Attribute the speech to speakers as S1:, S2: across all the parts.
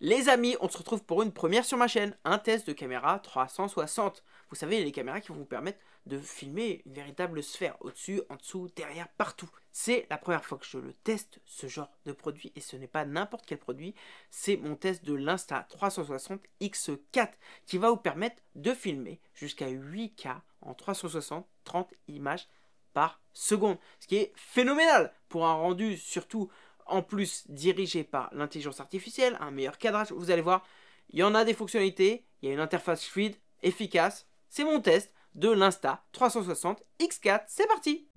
S1: Les amis, on se retrouve pour une première sur ma chaîne, un test de caméra 360. Vous savez, les caméras qui vont vous permettre de filmer une véritable sphère, au-dessus, en dessous, derrière, partout. C'est la première fois que je le teste, ce genre de produit, et ce n'est pas n'importe quel produit, c'est mon test de l'Insta360 X4, qui va vous permettre de filmer jusqu'à 8K en 360, 30 images par seconde, ce qui est phénoménal pour un rendu surtout en plus dirigé par l'intelligence artificielle, un meilleur cadrage, vous allez voir, il y en a des fonctionnalités, il y a une interface fluide, efficace. C'est mon test de l'Insta 360 X4, c'est parti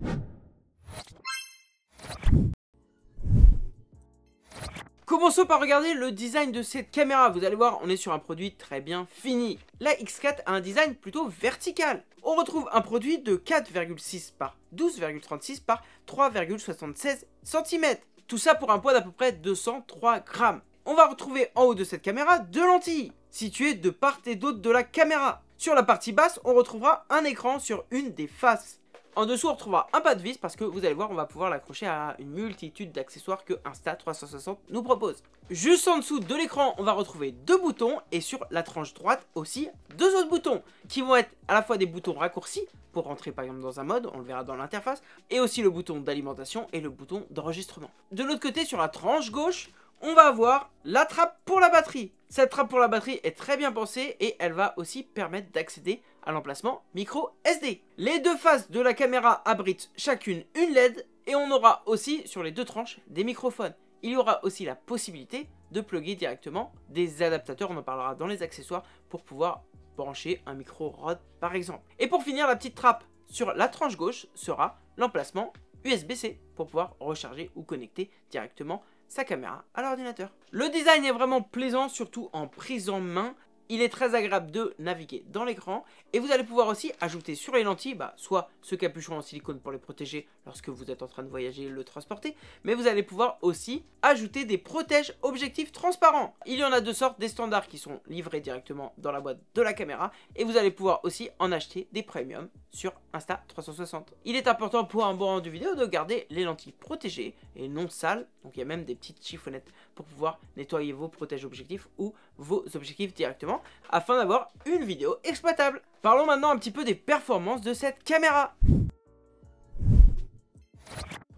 S1: Commençons par regarder le design de cette caméra. Vous allez voir, on est sur un produit très bien fini. La X4 a un design plutôt vertical. On retrouve un produit de 4,6 par 12,36 par 3,76 cm. Tout ça pour un poids d'à peu près 203 grammes. On va retrouver en haut de cette caméra deux lentilles, situées de part et d'autre de la caméra. Sur la partie basse, on retrouvera un écran sur une des faces. En dessous, on retrouvera un pas de vis parce que vous allez voir, on va pouvoir l'accrocher à une multitude d'accessoires que Insta360 nous propose. Juste en dessous de l'écran, on va retrouver deux boutons et sur la tranche droite aussi deux autres boutons qui vont être à la fois des boutons raccourcis pour rentrer par exemple dans un mode, on le verra dans l'interface, et aussi le bouton d'alimentation et le bouton d'enregistrement. De l'autre côté, sur la tranche gauche, on va avoir la trappe pour la batterie. Cette trappe pour la batterie est très bien pensée et elle va aussi permettre d'accéder l'emplacement micro SD. Les deux faces de la caméra abritent chacune une LED et on aura aussi sur les deux tranches des microphones. Il y aura aussi la possibilité de plugger directement des adaptateurs, on en parlera dans les accessoires, pour pouvoir brancher un micro rod par exemple. Et pour finir, la petite trappe sur la tranche gauche sera l'emplacement USB-C pour pouvoir recharger ou connecter directement sa caméra à l'ordinateur. Le design est vraiment plaisant, surtout en prise en main il est très agréable de naviguer dans l'écran et vous allez pouvoir aussi ajouter sur les lentilles bah, soit ce capuchon en silicone pour les protéger lorsque vous êtes en train de voyager le transporter, mais vous allez pouvoir aussi ajouter des protèges objectifs transparents. Il y en a deux sortes, des standards qui sont livrés directement dans la boîte de la caméra et vous allez pouvoir aussi en acheter des premiums sur Insta360. Il est important pour un bon rendu vidéo de garder les lentilles protégées et non sales, donc il y a même des petites chiffonnettes pour pouvoir nettoyer vos protèges objectifs ou vos objectifs directement afin d'avoir une vidéo exploitable. Parlons maintenant un petit peu des performances de cette caméra.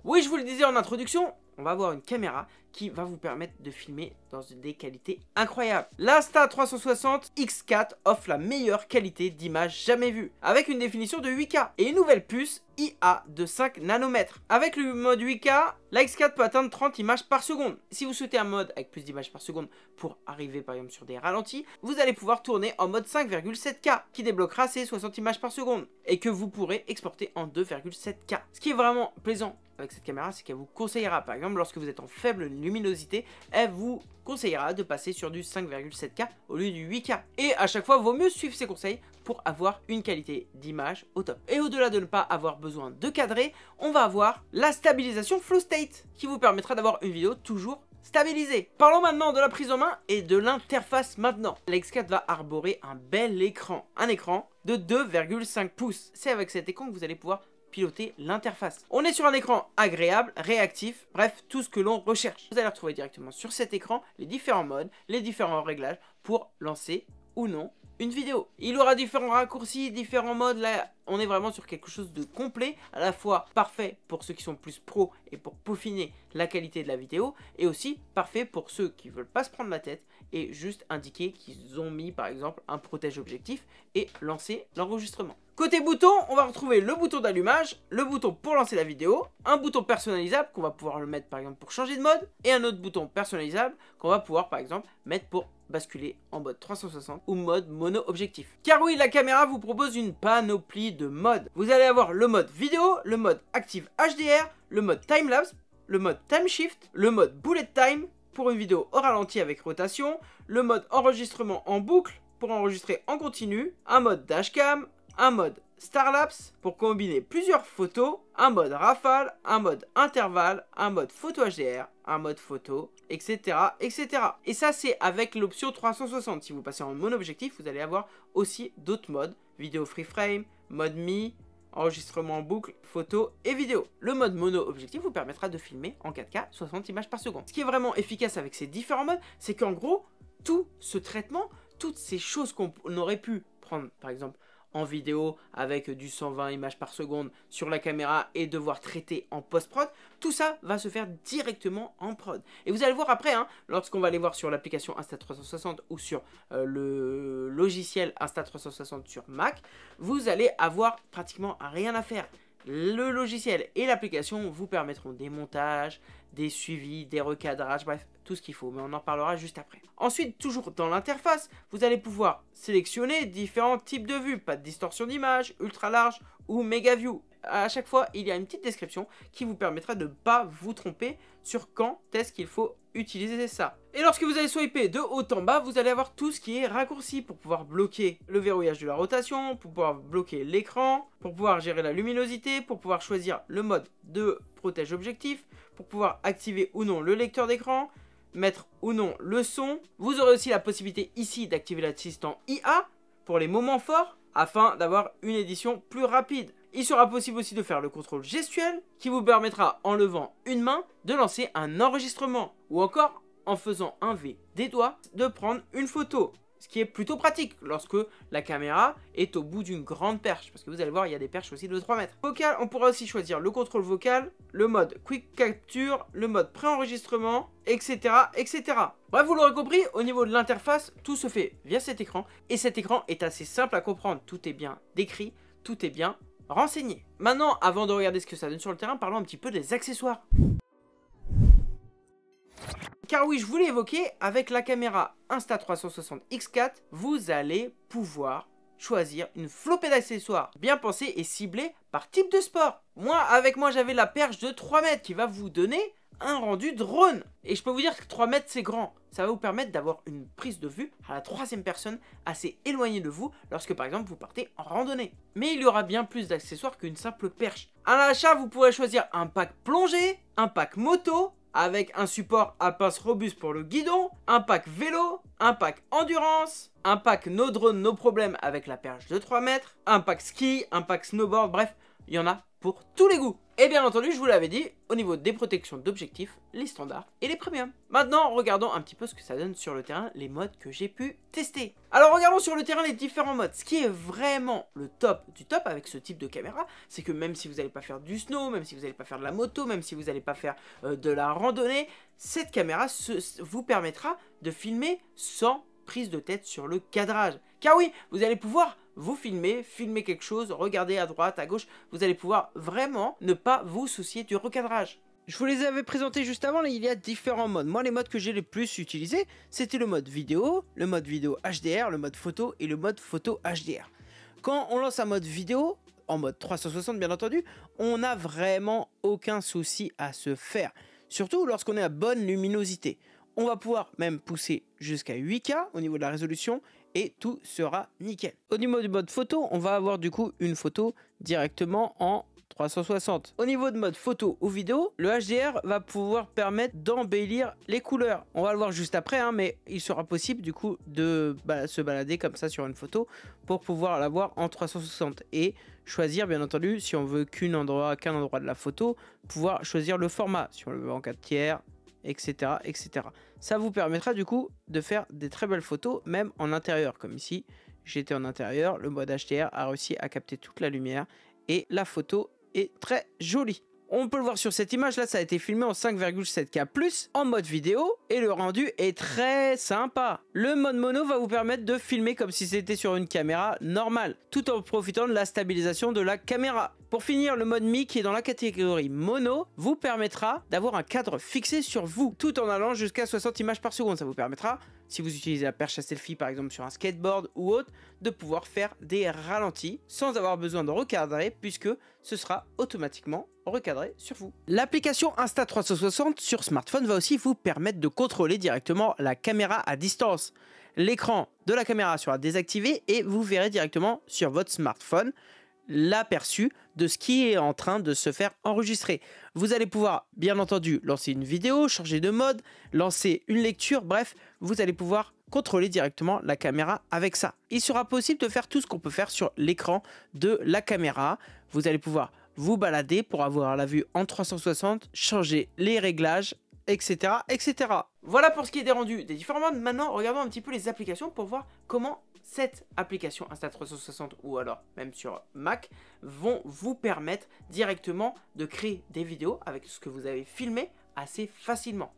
S1: Oui, je vous le disais en introduction, on va avoir une caméra qui va vous permettre de filmer dans des qualités incroyables. L'Insta360 X4 offre la meilleure qualité d'image jamais vue, avec une définition de 8K et une nouvelle puce IA de 5 nanomètres. Avec le mode 8K, la X4 peut atteindre 30 images par seconde. Si vous souhaitez un mode avec plus d'images par seconde pour arriver par exemple sur des ralentis, vous allez pouvoir tourner en mode 5,7K qui débloquera ces 60 images par seconde et que vous pourrez exporter en 2,7K. Ce qui est vraiment plaisant avec cette caméra, c'est qu'elle vous conseillera par exemple lorsque vous êtes en faible luminosité, elle vous conseillera de passer sur du 5,7K au lieu du 8K. Et à chaque fois, vaut mieux suivre ses conseils pour avoir une qualité d'image au top. Et au-delà de ne pas avoir besoin de cadrer, on va avoir la stabilisation flow state qui vous permettra d'avoir une vidéo toujours stabilisée. Parlons maintenant de la prise en main et de l'interface maintenant. L'X4 va arborer un bel écran, un écran de 2,5 pouces. C'est avec cet écran que vous allez pouvoir piloter l'interface. On est sur un écran agréable, réactif, bref, tout ce que l'on recherche. Vous allez retrouver directement sur cet écran les différents modes, les différents réglages pour lancer ou non une vidéo. Il aura différents raccourcis, différents modes. Là, on est vraiment sur quelque chose de complet, à la fois parfait pour ceux qui sont plus pros et pour peaufiner la qualité de la vidéo, et aussi parfait pour ceux qui veulent pas se prendre la tête et juste indiquer qu'ils ont mis par exemple un protège objectif et lancer l'enregistrement. Côté bouton, on va retrouver le bouton d'allumage, le bouton pour lancer la vidéo, un bouton personnalisable qu'on va pouvoir le mettre par exemple pour changer de mode, et un autre bouton personnalisable qu'on va pouvoir par exemple mettre pour basculer en mode 360 ou mode mono-objectif. Car oui, la caméra vous propose une panoplie de modes. Vous allez avoir le mode vidéo, le mode active HDR, le mode timelapse, le mode time shift, le mode bullet time pour une vidéo au ralenti avec rotation, le mode enregistrement en boucle pour enregistrer en continu, un mode dashcam, un mode Starlapse pour combiner plusieurs photos, un mode rafale, un mode intervalle, un mode photo HDR, un mode photo, etc. etc. Et ça, c'est avec l'option 360. Si vous passez en mono-objectif, vous allez avoir aussi d'autres modes. Vidéo free frame, mode mi, enregistrement en boucle, photo et vidéo. Le mode mono-objectif vous permettra de filmer en 4K 60 images par seconde. Ce qui est vraiment efficace avec ces différents modes, c'est qu'en gros, tout ce traitement, toutes ces choses qu'on aurait pu prendre, par exemple, en vidéo avec du 120 images par seconde sur la caméra et devoir traiter en post-prod, tout ça va se faire directement en prod. Et vous allez voir après, hein, lorsqu'on va aller voir sur l'application Insta360 ou sur euh, le logiciel Insta360 sur Mac, vous allez avoir pratiquement rien à faire. Le logiciel et l'application vous permettront des montages, des suivis, des recadrages, bref, tout ce qu'il faut, mais on en parlera juste après. Ensuite, toujours dans l'interface, vous allez pouvoir sélectionner différents types de vues, pas de distorsion d'image, ultra large ou méga view, à chaque fois, il y a une petite description qui vous permettra de ne pas vous tromper sur quand est-ce qu'il faut utiliser ça. Et lorsque vous allez swiper de haut en bas, vous allez avoir tout ce qui est raccourci pour pouvoir bloquer le verrouillage de la rotation, pour pouvoir bloquer l'écran, pour pouvoir gérer la luminosité, pour pouvoir choisir le mode de protège objectif, pour pouvoir activer ou non le lecteur d'écran, mettre ou non le son. Vous aurez aussi la possibilité ici d'activer l'assistant IA pour les moments forts afin d'avoir une édition plus rapide. Il sera possible aussi de faire le contrôle gestuel qui vous permettra en levant une main de lancer un enregistrement ou encore en faisant un V des doigts de prendre une photo. Ce qui est plutôt pratique lorsque la caméra est au bout d'une grande perche. Parce que vous allez voir, il y a des perches aussi de 3 mètres. Vocal, on pourra aussi choisir le contrôle vocal, le mode quick capture, le mode préenregistrement, etc. etc. Bref, vous l'aurez compris, au niveau de l'interface, tout se fait via cet écran. Et cet écran est assez simple à comprendre. Tout est bien décrit, tout est bien renseigner. Maintenant, avant de regarder ce que ça donne sur le terrain, parlons un petit peu des accessoires. Car oui, je vous l'ai évoqué, avec la caméra Insta360 X4, vous allez pouvoir choisir une flopée d'accessoires bien pensés et ciblés par type de sport. Moi, avec moi, j'avais la perche de 3 mètres qui va vous donner un rendu drone. Et je peux vous dire que 3 mètres c'est grand. Ça va vous permettre d'avoir une prise de vue à la troisième personne assez éloignée de vous lorsque par exemple vous partez en randonnée. Mais il y aura bien plus d'accessoires qu'une simple perche. À l'achat vous pourrez choisir un pack plongée, un pack moto, avec un support à pince robuste pour le guidon, un pack vélo, un pack endurance, un pack no drone no problème avec la perche de 3 mètres, un pack ski, un pack snowboard, bref, il y en a pour tous les goûts. Et bien entendu, je vous l'avais dit, au niveau des protections d'objectifs, les standards et les premiums. Maintenant, regardons un petit peu ce que ça donne sur le terrain, les modes que j'ai pu tester. Alors regardons sur le terrain les différents modes. Ce qui est vraiment le top du top avec ce type de caméra, c'est que même si vous n'allez pas faire du snow, même si vous n'allez pas faire de la moto, même si vous n'allez pas faire euh, de la randonnée, cette caméra vous permettra de filmer sans prise de tête sur le cadrage. Car oui, vous allez pouvoir vous filmer, filmer quelque chose, regarder à droite, à gauche, vous allez pouvoir vraiment ne pas vous soucier du recadrage. Je vous les avais présentés juste avant, il y a différents modes. Moi, les modes que j'ai les plus utilisés, c'était le mode vidéo, le mode vidéo HDR, le mode photo et le mode photo HDR. Quand on lance un mode vidéo, en mode 360 bien entendu, on n'a vraiment aucun souci à se faire. Surtout lorsqu'on est à bonne luminosité. On va pouvoir même pousser jusqu'à 8K au niveau de la résolution et tout sera nickel. Au niveau du mode photo, on va avoir du coup une photo directement en 360. Au niveau de mode photo ou vidéo, le HDR va pouvoir permettre d'embellir les couleurs. On va le voir juste après, hein, mais il sera possible du coup de bah, se balader comme ça sur une photo pour pouvoir la voir en 360 et choisir bien entendu si on veut qu'un endroit, qu'un endroit de la photo, pouvoir choisir le format, si on le veut en 4 tiers, etc., etc. Ça vous permettra du coup de faire des très belles photos, même en intérieur, comme ici, j'étais en intérieur, le mode HDR a réussi à capter toute la lumière, et la photo est très jolie. On peut le voir sur cette image, là ça a été filmé en 5,7K+, en mode vidéo, et le rendu est très sympa. Le mode mono va vous permettre de filmer comme si c'était sur une caméra normale, tout en profitant de la stabilisation de la caméra. Pour finir, le mode Mi qui est dans la catégorie mono vous permettra d'avoir un cadre fixé sur vous tout en allant jusqu'à 60 images par seconde. Ça vous permettra, si vous utilisez la perche à selfie par exemple sur un skateboard ou autre, de pouvoir faire des ralentis sans avoir besoin de recadrer puisque ce sera automatiquement recadré sur vous. L'application Insta360 sur smartphone va aussi vous permettre de contrôler directement la caméra à distance. L'écran de la caméra sera désactivé et vous verrez directement sur votre smartphone l'aperçu de ce qui est en train de se faire enregistrer. Vous allez pouvoir, bien entendu, lancer une vidéo, changer de mode, lancer une lecture, bref, vous allez pouvoir contrôler directement la caméra avec ça. Il sera possible de faire tout ce qu'on peut faire sur l'écran de la caméra. Vous allez pouvoir vous balader pour avoir la vue en 360, changer les réglages, etc. etc. Voilà pour ce qui est des rendus des différents modes. Maintenant, regardons un petit peu les applications pour voir comment cette application Insta360 ou alors même sur Mac vont vous permettre directement de créer des vidéos avec ce que vous avez filmé assez facilement.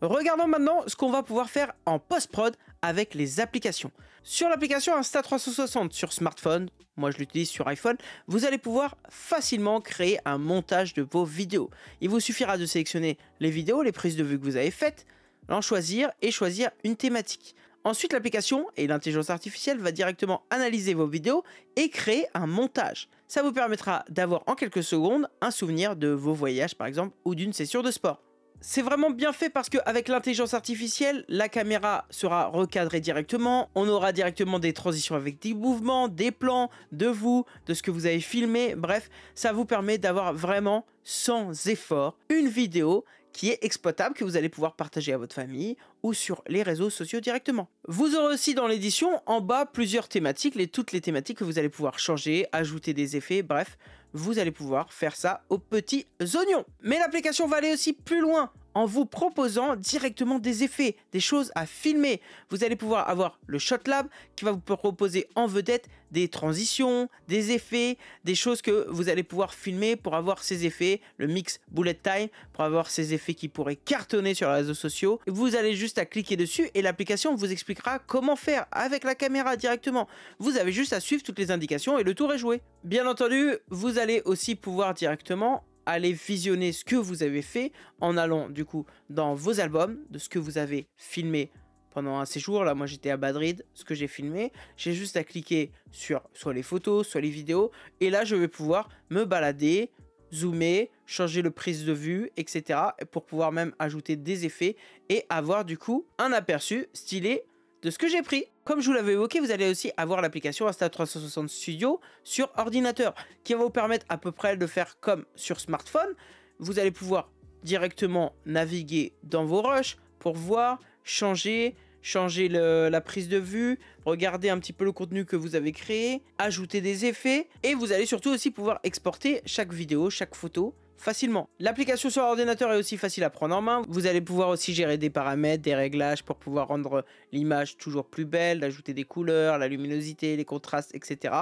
S1: Regardons maintenant ce qu'on va pouvoir faire en post-prod avec les applications. Sur l'application Insta360 sur smartphone, moi je l'utilise sur iPhone, vous allez pouvoir facilement créer un montage de vos vidéos. Il vous suffira de sélectionner les vidéos, les prises de vue que vous avez faites, l'en choisir et choisir une thématique. Ensuite, l'application et l'intelligence artificielle va directement analyser vos vidéos et créer un montage. Ça vous permettra d'avoir en quelques secondes un souvenir de vos voyages par exemple ou d'une session de sport c'est vraiment bien fait parce qu'avec l'intelligence artificielle, la caméra sera recadrée directement, on aura directement des transitions avec des mouvements, des plans de vous, de ce que vous avez filmé, bref, ça vous permet d'avoir vraiment sans effort une vidéo qui est exploitable, que vous allez pouvoir partager à votre famille ou sur les réseaux sociaux directement. Vous aurez aussi dans l'édition en bas plusieurs thématiques, les, toutes les thématiques que vous allez pouvoir changer, ajouter des effets, bref, vous allez pouvoir faire ça aux petits oignons. Mais l'application va aller aussi plus loin en vous proposant directement des effets, des choses à filmer. Vous allez pouvoir avoir le Shot Lab qui va vous proposer en vedette des transitions, des effets, des choses que vous allez pouvoir filmer pour avoir ces effets, le mix bullet time pour avoir ces effets qui pourraient cartonner sur les réseaux sociaux. Vous allez juste à cliquer dessus et l'application vous expliquera comment faire avec la caméra directement. Vous avez juste à suivre toutes les indications et le tour est joué. Bien entendu, vous allez aussi pouvoir directement aller visionner ce que vous avez fait en allant du coup dans vos albums, de ce que vous avez filmé pendant un séjour. Là, moi j'étais à Madrid, ce que j'ai filmé, j'ai juste à cliquer sur soit les photos, soit les vidéos, et là je vais pouvoir me balader, zoomer, changer le prise de vue, etc. pour pouvoir même ajouter des effets et avoir du coup un aperçu stylé de ce que j'ai pris. Comme je vous l'avais évoqué, vous allez aussi avoir l'application Insta360 Studio sur ordinateur, qui va vous permettre à peu près de faire comme sur smartphone. Vous allez pouvoir directement naviguer dans vos rushs pour voir, changer, changer la prise de vue, regarder un petit peu le contenu que vous avez créé, ajouter des effets, et vous allez surtout aussi pouvoir exporter chaque vidéo, chaque photo facilement. L'application sur ordinateur est aussi facile à prendre en main. Vous allez pouvoir aussi gérer des paramètres, des réglages pour pouvoir rendre l'image toujours plus belle, d'ajouter des couleurs, la luminosité, les contrastes, etc.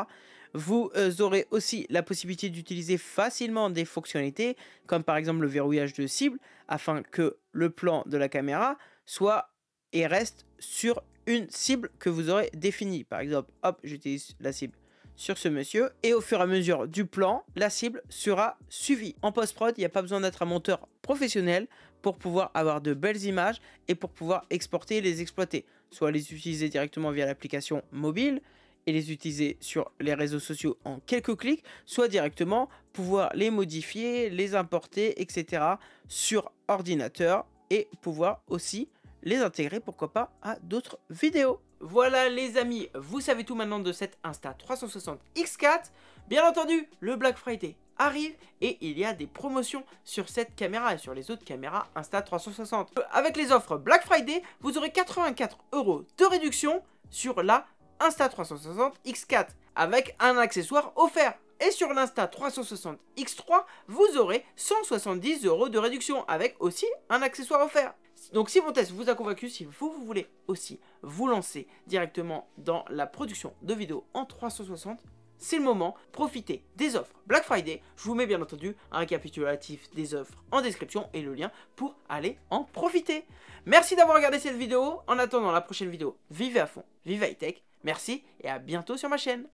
S1: Vous euh, aurez aussi la possibilité d'utiliser facilement des fonctionnalités, comme par exemple le verrouillage de cible, afin que le plan de la caméra soit et reste sur une cible que vous aurez définie. Par exemple, hop, j'utilise la cible sur ce monsieur et au fur et à mesure du plan, la cible sera suivie. En post-prod, il n'y a pas besoin d'être un monteur professionnel pour pouvoir avoir de belles images et pour pouvoir exporter et les exploiter. Soit les utiliser directement via l'application mobile et les utiliser sur les réseaux sociaux en quelques clics, soit directement pouvoir les modifier, les importer, etc. sur ordinateur et pouvoir aussi les intégrer pourquoi pas à d'autres vidéos. Voilà les amis, vous savez tout maintenant de cette Insta360 X4. Bien entendu, le Black Friday arrive et il y a des promotions sur cette caméra et sur les autres caméras Insta360. Euh, avec les offres Black Friday, vous aurez 84 euros de réduction sur la Insta360 X4 avec un accessoire offert. Et sur l'Insta 360 X3, vous aurez 170 euros de réduction avec aussi un accessoire offert. Donc si mon test vous a convaincu, si vous, voulez aussi vous lancer directement dans la production de vidéos en 360, c'est le moment, profitez des offres Black Friday, je vous mets bien entendu un récapitulatif des offres en description et le lien pour aller en profiter. Merci d'avoir regardé cette vidéo, en attendant la prochaine vidéo, vivez à fond, vivez high tech, merci et à bientôt sur ma chaîne.